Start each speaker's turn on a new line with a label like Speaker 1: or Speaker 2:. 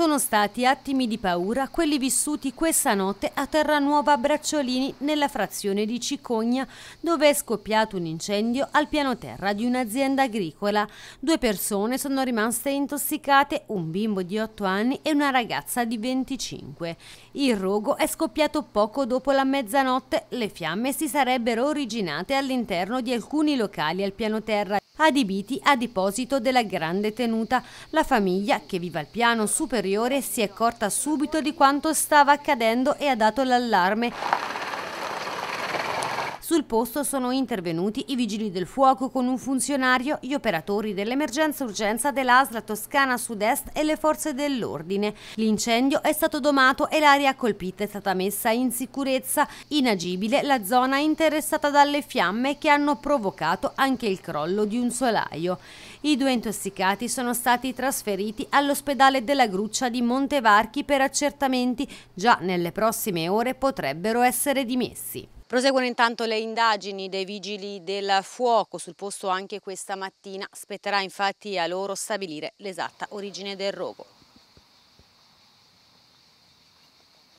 Speaker 1: sono stati attimi di paura quelli vissuti questa notte a Terranuova Bracciolini nella frazione di Cicogna dove è scoppiato un incendio al piano terra di un'azienda agricola. Due persone sono rimaste intossicate, un bimbo di 8 anni e una ragazza di 25. Il rogo è scoppiato poco dopo la mezzanotte, le fiamme si sarebbero originate all'interno di alcuni locali al piano terra adibiti a deposito della grande tenuta. La famiglia, che vive al piano superiore superiore si è accorta subito di quanto stava accadendo e ha dato l'allarme sul posto sono intervenuti i vigili del fuoco con un funzionario, gli operatori dell'emergenza urgenza dell'Asla Toscana Sud-Est e le forze dell'ordine. L'incendio è stato domato e l'area colpita è stata messa in sicurezza, inagibile la zona interessata dalle fiamme che hanno provocato anche il crollo di un solaio. I due intossicati sono stati trasferiti all'ospedale della Gruccia di Montevarchi per accertamenti, già nelle prossime ore potrebbero essere dimessi. Proseguono intanto le indagini dei vigili del fuoco sul posto anche questa mattina. Spetterà infatti a loro stabilire l'esatta origine del rogo.